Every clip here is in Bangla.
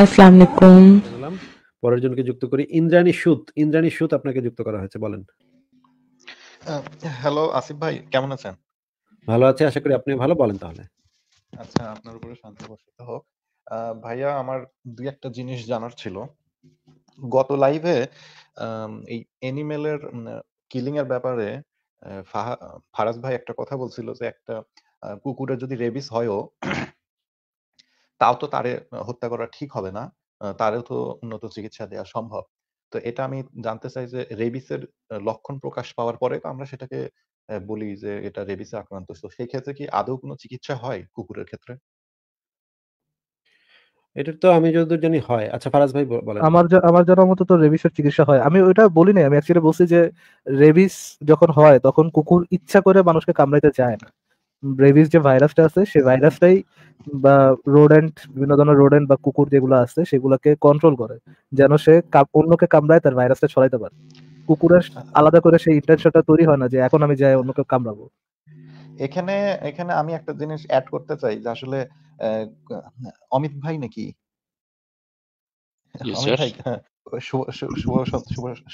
আসসালামু পরের জনকে যুক্ত করি ইন্দ্রাণী সুত ইন্দ্রাণী সুত আপনাকে যুক্ত করা হয়েছে বলেন হ্যালো আসিফ ভাই কেমন আছেন ভালো আছি আশা করি আপনি ভালো বলেন তাহলে আচ্ছা আপনার উপরে শান্তি হোক ভাইয়া আমার দুই একটা জিনিস জানার ছিল গত লাইভে এই এনিমেলের কিলিং এর ব্যাপারে ফারাজ ভাই একটা কথা বলছিল যে একটা কুকুরের যদি রেবিস হয়ও তাও তো তারে হত্যা করা ঠিক হবে না তারেও তো উন্নত চিকিৎসা দেওয়া সম্ভব তো এটা আমি জানতে চাই যে রেবিসের লক্ষণ প্রকাশ পাওয়ার পরে তো আমরা সেটাকে বলি যে এটা রেবিসে আক্রান্ত তো সেই ক্ষেত্রে কি আদৌ কোনো চিকিৎসা হয় কুকুরের ক্ষেত্রে এটা তো আমি যদি জানি হয় আচ্ছা ফারাজ ভাই বলেন আমার আমার জানার মতো তো রেবিসের চিকিৎসা হয় আমি ওটা বলি না আমি অ্যাকচুয়ালি বলছি যে রেবিস যখন হয় তখন কুকুর ইচ্ছা করে মানুষকে কামড়াইতে চায় না রেবিস যে ভাইরাসটা আছে সেই ভাইরাসটাই বা রোডেন্ট বিভিন্ন ধরনের রোডেন্ট বা কুকুর যেগুলো আছে সেগুলোকে কন্ট্রোল করে যেন সে অন্যকে কামড়ায় তার ভাইরাসটা ছড়াইতে পারে কুকুরের আলাদা করে সেই ইন্টেনশনটা তৈরি হয় না যে এখন আমি যাই অন্যকে কামড়াবো এখানে এখানে আমি একটা জিনিস অ্যাড করতে চাই যে আসলে অমিত ভাই নাকি হ্যাঁ,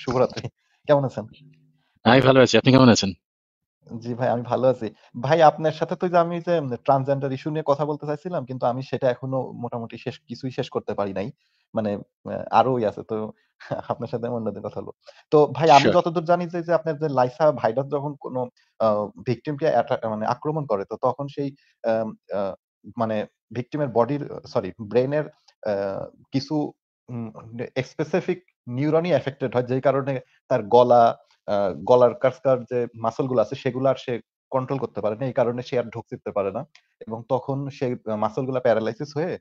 শুভরাত্রি কেমন আছেন আমি ভালো আছি আপনি কেমন আছেন জি ভাই আমি ভালো আছি। ভাই আপনার সাথে তো যে আমি যে ট্রান্সজেন্ডার ইস্যু নিয়ে কথা বলতে চাইছিলাম কিন্তু আমি সেটা এখনো মোটামুটি শেষ কিছুই শেষ করতে পারি নাই। মানে আরো আরোই আছে। তো আপনার সাথে আমি অন্যদিন কথা বলবো তো ভাই আমি যতদূর জানি যে, আপনার যে লাইসা ভাইরাস যখন কোনো ভিকটিমকে মানে আক্রমণ করে তো তখন সেই মানে ভিকটিমের বডির সরি ব্রেনের কিছু স্পেসিফিক নিউরনই এফেক্টেড হয় যে কারণে তার গলা গলার কাছকার যে মাসল গুলো আছে সেগুলো আর সে কন্ট্রোল করতে পারে না এই কারণে সে আর ঢোক চিপতে পারে না এবং তখন সেই মাসল গুলা প্যারালাইসিস হয়ে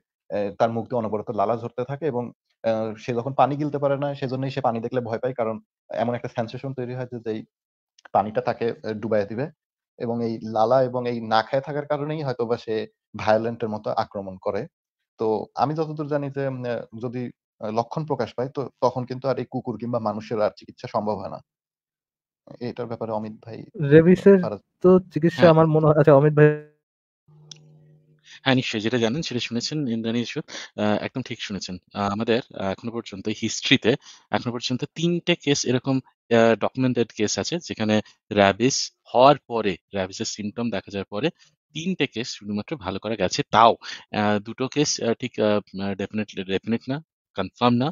তার মুখ দিয়ে অনবরত লালা ঝরতে থাকে এবং সে যখন পানি গিলতে পারে না সেজন্যই সে পানি দেখলে ভয় পায় কারণ এমন একটা সেন্সেশন তৈরি হয় যে পানিটা তাকে ডুবাই দিবে এবং এই লালা এবং এই না খায় থাকার কারণেই হয়তো বা সে ভায়োলেন্টের মতো আক্রমণ করে তো আমি যতদূর জানি যে যদি লক্ষণ প্রকাশ পায় তো তখন কিন্তু আর এই কুকুর কিংবা মানুষের আর চিকিৎসা সম্ভব হয় না এটার ব্যাপারে অমিত ভাই রেবিসের তো চিকিৎসা হ্যাঁ। আমার মনে হয় আচ্ছা অমিত ভাই হ্যাঁ নিশ্চয়ই যেটা জানেন সেটা শুনেছেন ইন্দ্রানী ইস্যু একদম ঠিক শুনেছেন আমাদের এখনো পর্যন্ত হিস্ট্রিতে এখনো পর্যন্ত তিনটে কেস এরকম ডকুমেন্টেড কেস আছে যেখানে র্যাবিস হওয়ার পরে র্যাবিসের সিমটম দেখা যাওয়ার পরে তিনটে কেস শুধুমাত্র ভালো করা গেছে তাও দুটো কেস ঠিক ডেফিনেটলি ডেফিনেট না কনফার্ম না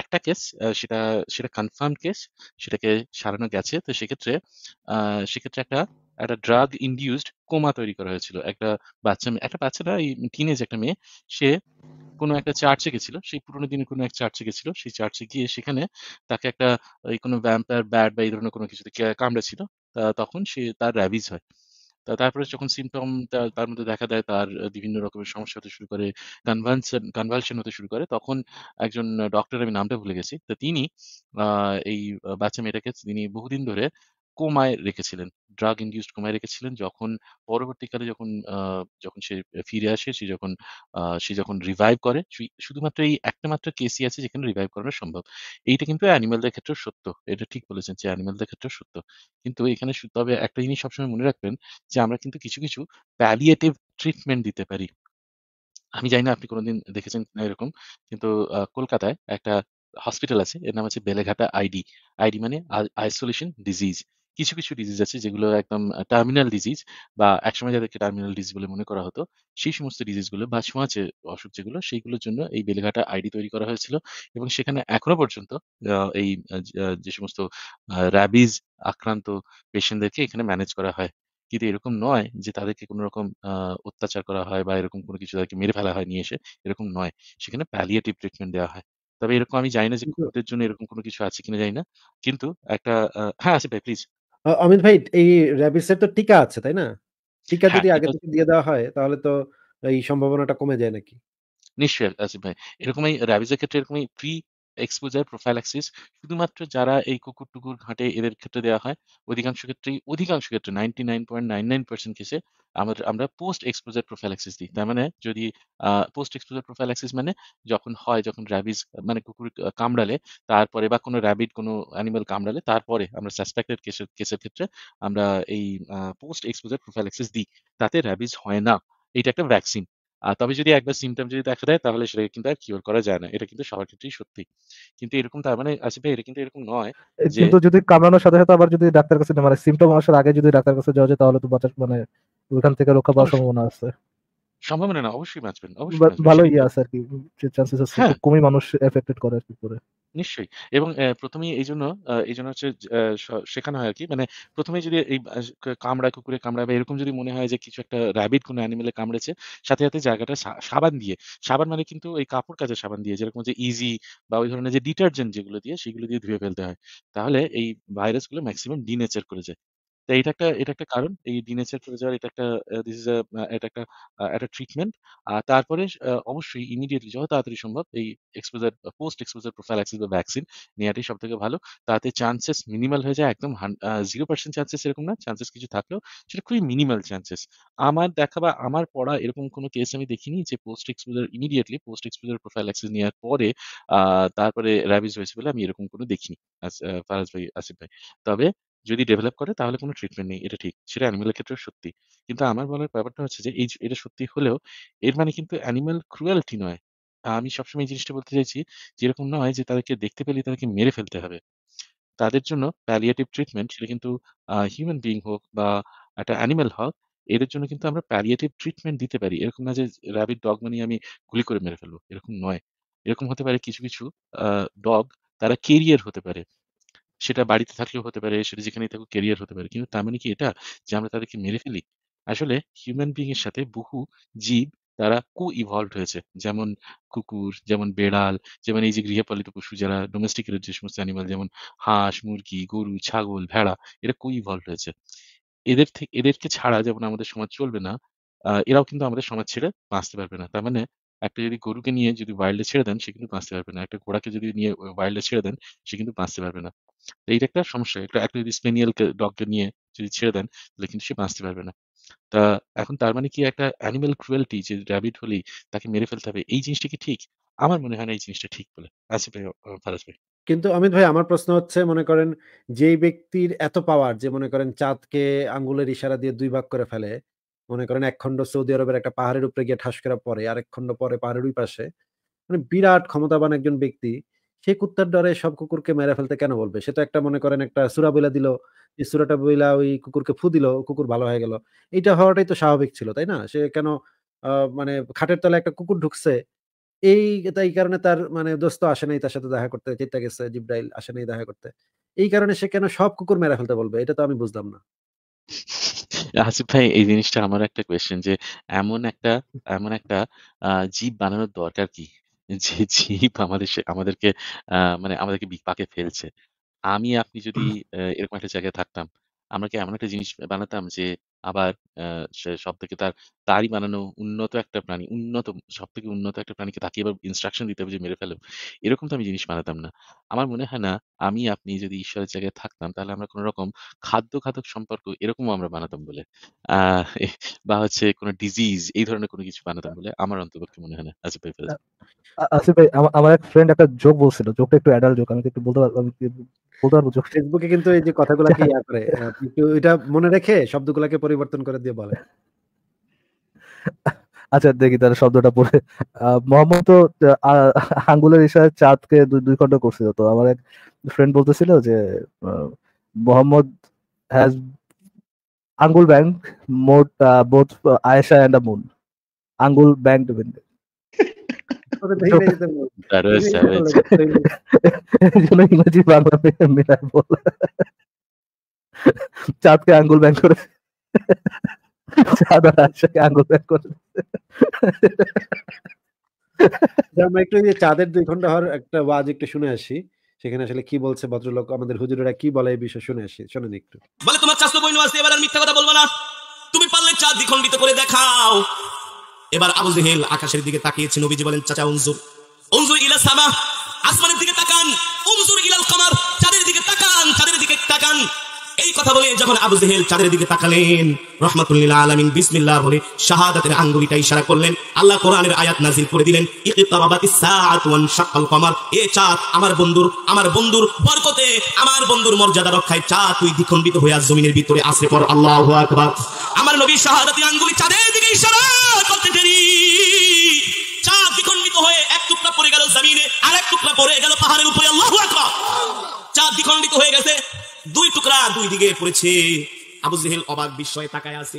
একটা কেস সেটা সেটা কনফার্ম কেস সেটাকে সারানো গেছে তো সেক্ষেত্রে সেক্ষেত্রে একটা একটা ড্রাগ ইন্ডিউসড কোমা তৈরি করা হয়েছিল একটা বাচ্চা একটা বাচ্চা না টিনেজ একটা মেয়ে সে কোনো একটা চার্চে গেছিল সেই পুরোনো দিনে কোনো এক চার্চে গেছিল সেই চার্চে গিয়ে সেখানে তাকে একটা ওই কোনো ব্যাম্পার ব্যাট বা এই ধরনের কোনো কিছুতে কামড়েছিল তখন সে তার র্যাবিজ হয় তা তারপরে যখন সিম্পটম তার মধ্যে দেখা দেয় তার বিভিন্ন রকমের সমস্যা হতে শুরু করে কনভালশন কনভালশন হতে শুরু করে তখন একজন ডক্টর আমি নামটা ভুলে গেছি তো তিনি এই বাচ্চা মেয়েটাকে তিনি বহুদিন ধরে কোমায় রেখেছিলেন। ড্রাগ ইনডিউসড কোমায় রেখেছিলেন। যখন পরবর্তীকালে যখন যখন সে ফিরে আসে, সে যখন সে যখন রিভাইভ করে, শুধুমাত্র এই একটা মাত্র কেসি আছে যেখানে রিভাইভ করানো সম্ভব। এইটা কিন্তু অ্যানিমেলদের ক্ষেত্রেও সত্য। এটা ঠিক বলেছেন যে অ্যানিমেলদের ক্ষেত্রেও সত্য। কিন্তু এখানে সু তবে একটা জিনিস সবসময় মনে রাখবেন যে আমরা কিন্তু কিছু, কিছু প্যালিয়েটিভ ট্রিটমেন্ট দিতে পারি। আমি জানি না আপনি কোনোদিন দেখেছেন কিনা এরকম। কিন্তু কলকাতায় একটা হসপিটাল আছে। এর নাম আছে বেলেঘাটা আইডি। আইডি মানে আইসোলেশন ডিজিজ। কিছু কিছু ডিজিজ আছে যেগুলো একদম টার্মিনাল ডিজিজ বা একসময় যাদেরকে টার্মিনাল ডিজিজ বলে মনে করা হতো সেই সমস্ত ডিজিজগুলো বা ছোঁয়াচে অসুখ যেগুলো সেইগুলোর জন্য এই বেলেঘাটা আইডি তৈরি করা হয়েছিল এবং সেখানে এখনো পর্যন্ত এই যে সমস্ত র্যাবিজ আক্রান্ত পেশেন্টদেরকে এখানে ম্যানেজ করা হয় কিন্তু এরকম নয় যে তাদেরকে কোনো রকম অত্যাচার করা হয় বা এরকম কোনো কিছু তাদেরকে মেরে ফেলা হয় নিয়ে এসে এরকম নয় সেখানে প্যালিয়েটিভ ট্রিটমেন্ট দেওয়া হয় তবে এরকম আমি জানি না যে কুকুরদের জন্য এরকম কোনো কিছু আছে কিনা জানি না কিন্তু একটা হ্যাঁ আছে ভাই প্লিজ অমিত ভাই এই র্যাবিসের তো টিকা আছে তাই না টিকা হ্যাঁ, যদি আগে থেকে দিয়ে দেওয়া হয় তাহলে তো এই সম্ভাবনাটা কমে যায় নাকি নিশ্চয়ই আসিফ ভাই এরকমই র্যাবিসের ক্ষেত্রে এরকমই প্রি এক্সপোজার প্রোফাইলাক্সিস শুধুমাত্র যারা এই কুকুর টুকুর ঘাটে এদের ক্ষেত্রে দেওয়া হয় অধিকাংশ ক্ষেত্রেই অধিকাংশ ক্ষেত্রে ninety nine point nine nine percent কেসে আমাদের আমরা পোস্ট এক্সপোজার প্রোফাইলাক্সিস দিই তার মানে যদি পোস্ট এক্সপোজার প্রোফাইলাক্সিস মানে যখন হয় যখন র্যাবিজ মানে কুকুর কামড়ালে তারপরে বা কোনো র্যাবিড কোনো অ্যানিমাল কামড়ালে তারপরে আমরা সাসপেক্টেড কেসের কেসের ক্ষেত্রে আমরা এই পোস্ট এক্সপোজার প্রোফাইলাক্সিস দিই তাতে র্যাবিজ হয় না এটা একটা ভ্যাকসিন তবে যদি একবার সিমটম যদি দেখা দেয় তাহলে সেটাকে কিন্তু আর কিওর করা যায় না এটা কিন্তু সবার ক্ষেত্রেই সত্যি কিন্তু এরকম তার মানে আসিফ আচ্ছা ভাই এটা কিন্তু এরকম নয় কিন্তু যদি কামড়ানোর সাথে সাথে আবার যদি ডাক্তার কাছে মানে সিমটম আসার আগে যদি ডাক্তার কাছে যাওয়া যায় তাহলে তো বাঁচার মানে ওইখান থেকে রক্ষা পাওয়ার সম্ভাবনা আছে সম্ভাবনা না অবশ্যই বাঁচবেন অবশ্যই ভালোই আছে আর কি চান্সেস আছে হ্যাঁ। কমই মানুষ এফেক্টেড করে আর কি করে নিশ্চয়ই এবং প্রথমেই এই জন্য এই জন্য হচ্ছে শেখানো হয় কি মানে প্রথমে যদি এই কামড়া কামড়ায়, কুকুরে কামড়ায় বা এরকম যদি মনে হয় যে কিছু একটা র‍্যাবিট কোনো অ্যানিমেলে কামড়েছে, সাথে, সাথে জায়গাটা সাবান দিয়ে, সাবান মানে কিন্তু ওই কাপড় কাচা সাবান দিয়ে যেরকম যে ইজি বা ওই ধরনের যে ডিটারজেন্ট যেগুলো দিয়ে সেগুলো দিয়ে ধুয়ে ফেলতে হয়। তাহলে এই ভাইরাসগুলো ম্যাক্সিমাম ডিনেচার করে যায়। তো এটা একটা এটা একটা কারণ। এই ডিনেচার করে যাওয়ার এটা একটা দিস ইস এটা একটা একটা ট্রিটমেন্ট। আর তারপরে অবশ্যই ইমিডিয়েটলি যত তাড়াতাড়ি সম্ভব এই এক্সপোজার পোস্ট এক্সপোজার প্রোফাইল্যাক্সিস বা ভ্যাকসিন নেয়াটাই সবথেকে ভালো। তাতে চান্সেস মিনিমাল হয়ে যায় একদম হান আ চান্সেস এরকম না। চান্সেস কিছু থাকলেও সেটা খুবই মিনিমাল চান্সেস। আমার দেখা বা আমার পড়া এরকম কোনো কেস আমি দেখিনি যে post exposure immediately post exposure prophylaxis নেওয়ার পরে আ তারপরে র‍্যাবিজ হয়েছে বলে আমি এরকম কোনো দেখিনি। আস ফারাজ ভাই, আসিফ ভাই। তবে যদি ডেভেলপ করে তাহলে কোনো ট্রিটমেন্ট নেই এটা ঠিক সেটা অ্যানিমেলের ক্ষেত্রেও সত্যি কিন্তু আমার বলার ব্যাপারটা হচ্ছে যে এই এটা সত্যি হলেও এর মানে কিন্তু অ্যানিমেল ক্রুয়ালিটি নয় আমি সবসময় এই জিনিসটা বলতে চাইছি যেরকম নয় যে তাদেরকে দেখতে পেলে তাদেরকে মেরে ফেলতে হবে তাদের জন্য প্যালিয়েটিভ ট্রিটমেন্ট সেটা কিন্তু হিউম্যান বিং হোক বা একটা অ্যানিমেল হোক এদের জন্য কিন্তু আমরা প্যালিয়েটিভ ট্রিটমেন্ট দিতে পারি এরকম না যে র্যাবিট ডগ মানে আমি গুলি করে মেরে ফেলবো এরকম নয় এরকম হতে পারে কিছু কিছু ডগ তারা কেরিয়ার হতে পারে সেটা বাড়িতে থাকলেও হতে পারে, সেটা যেখানেই থাকুক কেরিয়ার হতে পারে। কিন্তু তার মানে কি এটা যে আমরা তাদেরকে মেরে ফেলি? আসলে হিউম্যান বিং এর সাথে বহু জীব তারা কু ইভলভ হয়েছে। যেমন কুকুর, যেমন বেড়াল, যেমন এই যে গৃহপালিত পশু যারা ডোমেস্টিক যে সমস্ত অ্যানিমাল যেমন হাঁস, মুরগি, গরু, ছাগল, ভেড়া এরা কু ইভলভ হয়েছে। এদের থেকে এদেরকে ছাড়া যেমন আমাদের সমাজ চলবে না, আ এরাও কিন্তু আমাদের সমাজ ছেড়ে বাঁচতে পারবে না। তার মানে একটা যদি গরুকে নিয়ে যদি ওয়াইল্ডে ছেড়ে দেন সে কিন্তু বাঁচতে পারবে না। একটা ঘোড়াকে যদি নিয়ে ওয়াইল্ডে ছেড়ে দেন সে কিন্তু বাঁচতে পারবে না। এইটা একটা সমস্যা একটা একটা স্পেনিয়াল ডগকে নিয়ে যদি ছেড়ে দেন তাহলে কিন্তু সে বাঁচতে পারবে না তা এখন তার মানে কি একটা অ্যানিমেল ক্রুয়েলটি যে র্যাবিট হলেই তাকে মেরে ফেলতে হবে এই জিনিসটা কি ঠিক আমার মনে হয় না এই জিনিসটা ঠিক বলে আসিফ আচ্ছা ভাই ফারাজ ভাই কিন্তু অমিত ভাই আমার প্রশ্ন হচ্ছে মনে করেন যে ব্যক্তির এত পাওয়ার যে মনে করেন চাঁদকে আঙ্গুলের ইশারা দিয়ে দুই ভাগ করে ফেলে মনে করেন এক খণ্ড সৌদি আরবের একটা পাহাড়ের উপরে গিয়ে ঠাস করা পরে আর এক খণ্ড পরে পাহাড়ের ওই পাশে মানে বিরাট ক্ষমতাবান একজন ব্যক্তি সে কুত্তার ডরে সব কুকুরকে মেরে ফেলতে কেন বলবে সেটা একটা মনে করেন একটা সুরা বইলা দিল যে সুরাটা বইলা ওই কুকুরকে ফু দিল কুকুর ভালো হয়ে গেল এটা হওয়াটাই তো স্বাভাবিক ছিল তাই না সে কেন মানে খাটের তলায় একটা কুকুর ঢুকছে এই এই কারণে তার মানে দোস্ত আসে নাই তার সাথে দেখা করতে চিত্তা গেছে জিব্রাইল আসে নাই দেখা করতে এই কারণে সে কেন সব কুকুর মেরে ফেলতে বলবে এটা তো আমি বুঝলাম না আসিফ ভাই এই জিনিসটা আমার একটা কোয়েশ্চেন যে এমন একটা এমন একটা জীব বানানোর দরকার কি জি, জিপ আমাদের আমাদেরকে আহ মানে আমাদেরকে বিপাকে ফেলছে। আমি আপনি যদি এরকম একটা জায়গায় থাকতাম আমরা কি এমন একটা জিনিস বানাতাম যে আবার আহ, সে সবথেকে তার তারই বানানো উন্নত একটা প্রাণী উন্নত সব থেকে উন্নত একটা প্রাণীকে তাকে এবার ইনস্ট্রাকশন দিতে হবে যে মেরে ফেলো এরকম তো আমি জিনিস বানাতাম না আমার মনে হয় না আমি আপনি যদি ঈশ্বরের জায়গায় থাকতাম তাহলে আমরা কোনো রকম খাদ্য খাদক সম্পর্ক এরকম আমরা বানাতাম বলে বা হচ্ছে কোনো ডিজিজ এই ধরনের কোনো কিছু বানাতাম বলে আমার অন্তপক্ষে মনে হয় না আচ্ছা ভাই আসিফ ভাই আমার এক ফ্রেন্ড একটা জোক বলছিল জোকটা একটু অ্যাডাল্ট জোক আমি একটু বলতে পারবো ফেসবুকে কিন্তু এই যে ইয়া করে এটা মনে রেখে শব্দগুলোকে পরিবর্তন করে দিয়ে বলে আচ্ছা দেখি তার শব্দটা পড়ে মোহাম্মদ তো আঙ্গুলের ইশারায় চাঁদকে দুই খণ্ড করছিল তো আমার এক ফ্রেন্ড বলতেছিল যে মোহাম্মদ হ্যাজ আঙ্গুল ব্যাংক মোট both Ayesha and a moon আঙ্গুল ব্যাংক ইংরেজি বাংলা মিলায় বল চাঁদকে আঙ্গুল ব্যাং করে চাঁদ আর আশাকে আঙ্গুল ব্যাং করে একটু যে চাঁদের দুই ঘন্টা হওয়ার একটা ওয়াজ একটু শুনে আসি সেখানে আসলে কি বলছে ভদ্রলোক আমাদের হুজুরেরা কি বলে এই বিষয়ে শুনে আসি শোনেন একটু বলে তোমার চাষ তো বইন আসতে এবার আর মিথ্যা কথা বলবো না তুমি পারলে চাঁদ দ্বিখণ্ডিত করে দেখাও এবার আবু জেহেল আকাশের দিকে তাকিয়েছে নবীজি বলেন চাচা উনজুর উনজুর ইলা সামা আসমানের দিকে তাকান উনজুর ইলাল কমার চাঁদের দিকে তাকান চাঁদের দিকে তাকান এই কথা বলে যখন আবু জেহেল চাঁদের দিকে তাকালেন রহমাতুল্লিল্লাহ আলমিন বিসমিল্লাহ বলে শাহাদাতের আঙ্গুলিটা ইশারা করলেন আল্লাহ কোরআনের আয়াত নাজিল করে দিলেন আমার এ চাঁদ আমার বন্ধুর আমার বন্ধুর বরকতে আমার বন্ধুর মর্যাদা রক্ষায় চা তুই দ্বিখণ্ডিত হয়ে আস জমিনের ভিতরে আসে পর আল্লাহ আকবার আমার নবী শাহাদাতি আঙ্গুলি চাঁদের দিকে ইশারা করতে দেরি চাঁদ দ্বিখণ্ডিত হয়ে এক টুকরা পড়ে গেল জমিনে আর এক টুকরা পড়ে গেল পাহাড়ের উপরে আল্লাহ আকবার চাঁদ দ্বিখণ্ডিত হয়ে গেছে দুই টুকরা দুই দিকে পড়েছে আবু জেহেল অবাক বিস্ময়ে তাকায় আছে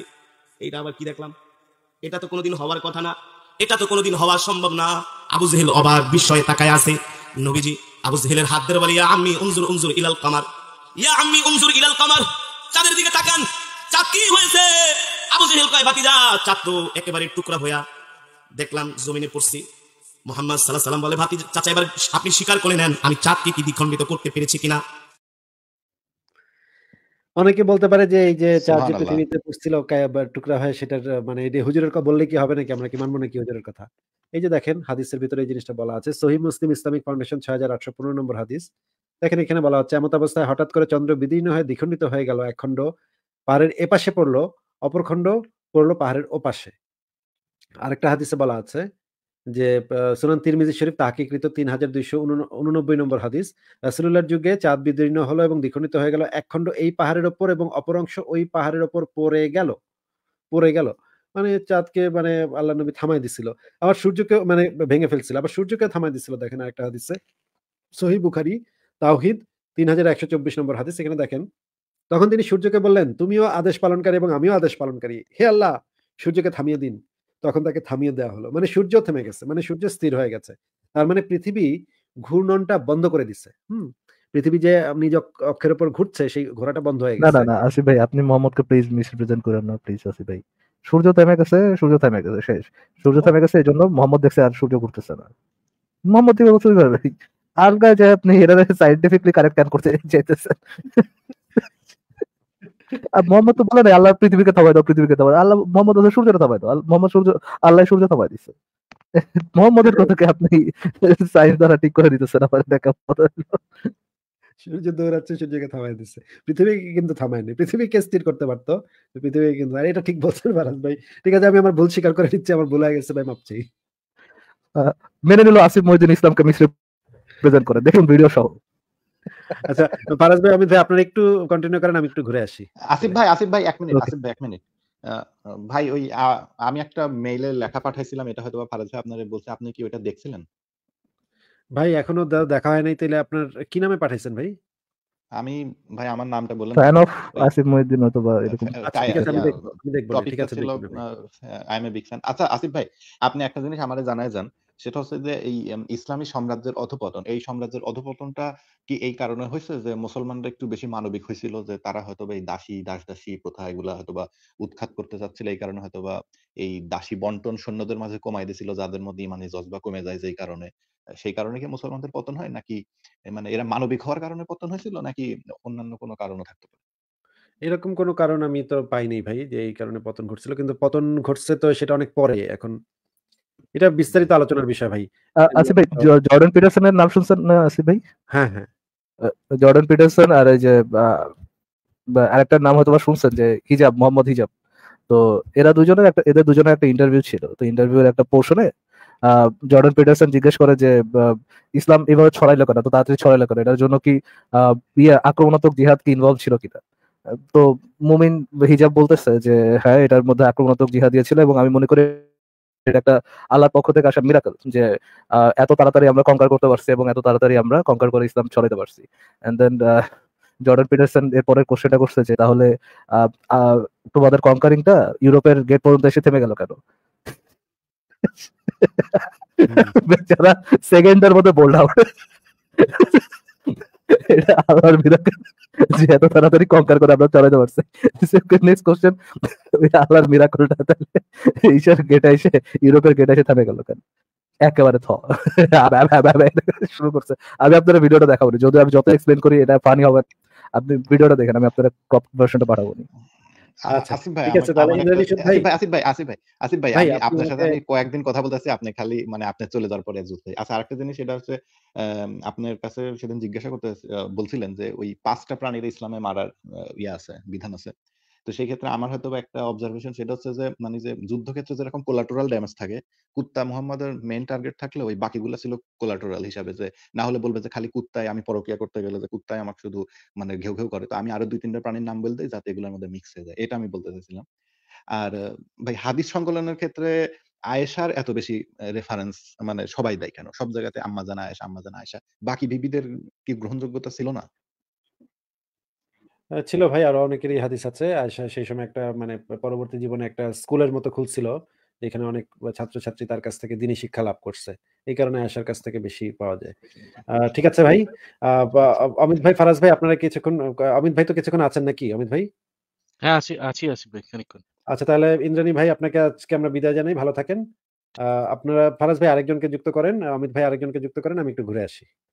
এটা আবার কি দেখলাম এটা তো কোনোদিন হওয়ার কথা না এটা তো কোনোদিন হওয়া সম্ভব না আবু জেহেল অবাক বিস্ময়ে তাকায় আছে নবীজি আবু জেহেলের হাত ধরে বলিয়া আমি উমজুর উমজুর ইলাল কামার ইয়া আমি উমজুর ইলাল কামার চাঁদের দিকে তাকান চাঁদ কি হয়েছে আবু জেহেল কয় বাতিজা চাঁদ তো একেবারে টুকরা হইয়া দেখলাম জমিনে পড়ছি মোহাম্মদ সাল্লাহ সাল্লাম বলে ভাতি চাচা এবার আপনি স্বীকার করে নেন আমি চাঁদকে কি দ্বিখণ্ডিত করতে পেরেছি কিনা অনেকে বলতে পারে যে এই যে চার মানে যে পৃথিবীতে পড়ছিল টুকরা হয় সেটার মানে এটা হুজুরের কথা বললে কি হবে নাকি আমরা কি মানবো নাকি হুজুরের কথা এই যে দেখেন হাদিসের ভিতরে এই জিনিসটা বলা আছে সহি মুসলিম ইসলামিক ফাউন্ডেশন ছয় হাজার আটশো পনেরো নম্বর হাদিস দেখেন এখানে বলা হচ্ছে এমত অবস্থায় হঠাৎ করে চন্দ্র বিদীর্ণ হয়ে দ্বিখণ্ডিত হয়ে গেল এক খণ্ড পাহাড়ের এপাশে পড়লো অপর খণ্ড পড়লো পাহাড়ের ওপাশে আরেকটা হাদিসে বলা আছে যে সুনান তিরমিজি শরীফ তাহাকিকৃত তিন হাজার দুইশো উননব্বই নম্বর হাদিস রাসুল্লার যুগে চাঁদ বিদীর্ণ হলো এবং দ্বিখণ্ডিত হয়ে গেল একখণ্ড এই পাহাড়ের ওপর এবং অপর অংশ ওই পাহাড়ের ওপর পড়ে গেল পড়ে গেল মানে চাঁদকে মানে আল্লাহ নবী থামাই দিছিল আবার সূর্যকে মানে ভেঙে ফেলছিল আবার সূর্যকে থামাই দিছিল দেখেন একটা হাদিসে সহি বুখারি তাওহিদ তিন হাজার একশো চব্বিশ নম্বর হাদিস এখানে দেখেন তখন তিনি সূর্যকে বললেন তুমিও আদেশ পালনকারী এবং আমিও আদেশ পালনকারী হে আল্লাহ সূর্যকে থামিয়ে দিন তখন তাকে থামিয়ে দেওয়া হলো মানে সূর্য থেমে গেছে মানে সূর্য স্থির হয়ে গেছে তার মানে পৃথিবী ঘূর্ণনটা বন্ধ করে দিছে হুম পৃথিবী যে নিজ অক্ষের উপর ঘুরছে সেই ঘোরাটা বন্ধ হয়ে গেছে না না আসিফ ভাই আপনি মোহাম্মদকে প্লিজ মিসরিপ্রেজেন্ট করেন না প্লিজ আসি ভাই সূর্য থেমে গেছে সূর্য থেমে গেছে শেষ সূর্য থেমে গেছে এই জন্য মোহাম্মদ দেখছে আর সূর্য ঘুরতেছে না মোহাম্মদ কি বলছে আর যে আপনি এরা সাইন্টিফিকলি কারেক্ট কেন করতে চাইতেছেন মোহাম্মদ তো বলে আল্লাহ পৃথিবীকে থামাই দাও পৃথিবীকে থামাই আল্লাহ মোহাম্মদ থামাই দাও মোহাম্মদ সূর্য আল্লাহ সূর্য থামাই দিছে মোহাম্মদের আপনি দ্বারা ঠিক করে দিতেছেন আমার দেখা সূর্য দৌড়াচ্ছে সূর্যকে থামাই দিচ্ছে পৃথিবীকে কিন্তু থামায়নি পৃথিবীকে স্থির করতে পারতো পৃথিবী কিন্তু এটা ঠিক বলছেন ভাই ঠিক আছে আমি আমার ভুল স্বীকার করে নিচ্ছি আমার ভুল হয়ে গেছে ভাই মাপছি মেনে নিল আসিফ মহিদিন ইসলামকে মিশ্রে প্রেজেন্ট করে দেখুন ভিডিও সহ আচ্ছা ভাই আমি আপনার একটু কন্টিনিউ করেন আমি একটু ঘুরে আসি আসিফ ভাই আসিফ ভাই এক মিনিট আসিফ ভাই এক মিনিট ভাই ওই আমি একটা মেইলে লেখা পাঠাইছিলাম এটা হয়তো ফারাজ ভাই আপনারে বলছে আপনি কি ওটা দেখছিলেন ভাই এখনো দেখা হয় নাই তাহলে আপনার কি নামে পাঠাইছেন ভাই আমি ভাই আমার নামটা বললাম ফ্যান অফ আসিফ অথবা এরকম আচ্ছা, ঠিক আছে আমি দেখব ঠিক আছে I am a big fan আচ্ছা আসিফ ভাই আপনি একটা জিনিস আমারে জানাই যান সেটা হচ্ছে যে এই ইসলামী সাম্রাজ্যের অধপতন এই সাম্রাজ্যের অধপতনটা কি এই কারণে হয়েছে যে মুসলমানরা একটু বেশি মানবিক হয়েছিল যে তারা হয়তো এই দাসী দাস দাসী প্রথা এগুলো হয়তো বা উৎখাত করতে চাচ্ছিল এই কারণে হয়তো বা এই দাসী বন্টন সৈন্যদের মাঝে কমাই দিয়েছিল যাদের মধ্যে মানে জজবা কমে যায় যেই কারণে সেই কারণে কি মুসলমানদের পতন হয় নাকি মানে এরা মানবিক হওয়ার কারণে পতন হয়েছিল নাকি অন্যান্য কোনো কারণও থাকতে পারে এরকম কোনো কারণ আমি তো পাইনি ভাই যে এই কারণে পতন ঘটছিল কিন্তু পতন ঘটছে তো সেটা অনেক পরে এখন এটা বিস্তারিত আলোচনার বিষয় ভাই আচ্ছা ভাই জর্ডান পিটারসনের নাম শুনছেন না আসি ভাই হ্যাঁ হ্যাঁ জর্ডান পিটারসন আর এই যে আরেকটা নাম হয়তো শুনছেন যে হিজাব মোহাম্মদ হিজাব তো এরা দুজনের একটা এদের দুজনের একটা ইন্টারভিউ ছিল তো ইন্টারভিউর একটা পোর্শনে জর্ডান পিটারসন জিজ্ঞেস করে যে ইসলাম এভাবে ছড়াইলো কেন তো তাড়াতাড়ি ছড়াইলো কেন এটার জন্য কি ইয়ে আক্রমণাত্মক জিহাদ কি ইনভলভ ছিল কিনা তো মুমিন হিজাব বলতেছে যে হ্যাঁ এটার মধ্যে আক্রমণাত্মক জিহাদ দিয়েছিল এবং আমি মনে করি এটা একটা আল্লাহর পক্ষ থেকে আসা মিরাকল যে এত তাড়াতাড়ি আমরা কঙ্কার করতে পারছি এবং এত তাড়াতাড়ি আমরা কঙ্কার করে ইসলাম ছড়াইতে পারছি অ্যান্ড দেন জর্ডান পিটারসন এরপরের কোশ্চেনটা করছে যে তাহলে তোমাদের কঙ্কারিংটা ইউরোপের গেট পর্যন্ত এসে থেমে গেল কেন বেচারা সেকেন্ডের মধ্যে বোল্ড আউট এটা আল্লাহর মিরাকল যে এত তাড়াতাড়ি কঙ্কার করে আপনার চড়াইতে পারছে নেক্সট কোশ্চেন আল্লাহর মিরাকলটা তাহলে ঈশ্বর গেটা এসে ইউরোপের গেটা এসে থামে গেল কেন একেবারে থ শুরু করছে আমি আপনারা ভিডিওটা দেখাবো যদি আমি যত এক্সপ্লেন করি এটা ফানি হবে আপনি ভিডিওটা দেখেন আমি আপনারা ক্রপ ভার্সনটা পাঠাবো আচ্ছা, আচ্ছা, ভাই আসিফ ভাই আসিফ ভাই আসিফ ভাই আপনার সাথে কয়েকদিন কথা বলতেছি আপনি খালি মানে চলে যাওয়ার পরে ভাই আচ্ছা জিনিস সেটা হচ্ছে আপনার কাছে সেদিন জিজ্ঞাসা করতে বলছিলেন যে ওই পাঁচটা প্রাণীর ইসলামে মারার ইয়ে আছে বিধান আছে তো সেই ক্ষেত্রে আমার হয়তো একটা অবজারভেশন সেটা হচ্ছে যে মানে যে যুদ্ধক্ষেত্রে যেরকম কোলাটোরাল ড্যামেজ থাকে কুত্তা মোহাম্মদের মেন টার্গেট থাকলে ওই বাকিগুলো ছিল কোলাটোরাল হিসাবে যে না হলে বলবে যে খালি কুত্তায় আমি পরকিয়া করতে গেলে যে কুত্তায় আমার শুধু মানে ঘেউ ঘেউ করে তো আমি আরো দুই তিনটা প্রাণীর নাম বলে যাতে এগুলোর মধ্যে মিক্স হয়ে যায় এটা আমি বলতে চাইছিলাম আর ভাই হাদিস সংকলনের ক্ষেত্রে আয়েশার এত বেশি রেফারেন্স মানে সবাই দেয় কেন সব জায়গাতে আম্মা জানা আয়েশা আম্মা জানা আয়েশা বাকি বিবিদের কি গ্রহণযোগ্যতা ছিল না ছিল ভাই আরো অনেকেরই হাদিস আছে। আয়সা সেই সময় একটা মানে পরবর্তী জীবনে একটা স্কুলের মতো খুলছিল। যেখানে অনেক ছাত্রছাত্রী তার কাছ থেকে দিনী শিক্ষা লাভ করছে। এই কারণে আয়সার কাছ থেকে বেশি পাওয়া যায়। ঠিক আছে ভাই। অমিত ভাই, ফারাজ ভাই আপনারা কিছুক্ষণ অমিত ভাই তো কিছুক্ষণ আছেন নাকি অমিত ভাই? হ্যাঁ, আছি, আছি, আছি ভাই খানিকক্ষণ। আচ্ছা তাহলে ইন্দ্রানী ভাই আপনাকে আজকে আমরা বিদায় জানাই। ভালো থাকেন। আপনারা ফারাজ ভাই আরেকজনকে যুক্ত করেন, অমিত ভাই আরেকজনকে যুক্ত করেন। আমি একটু ঘুরে আসি।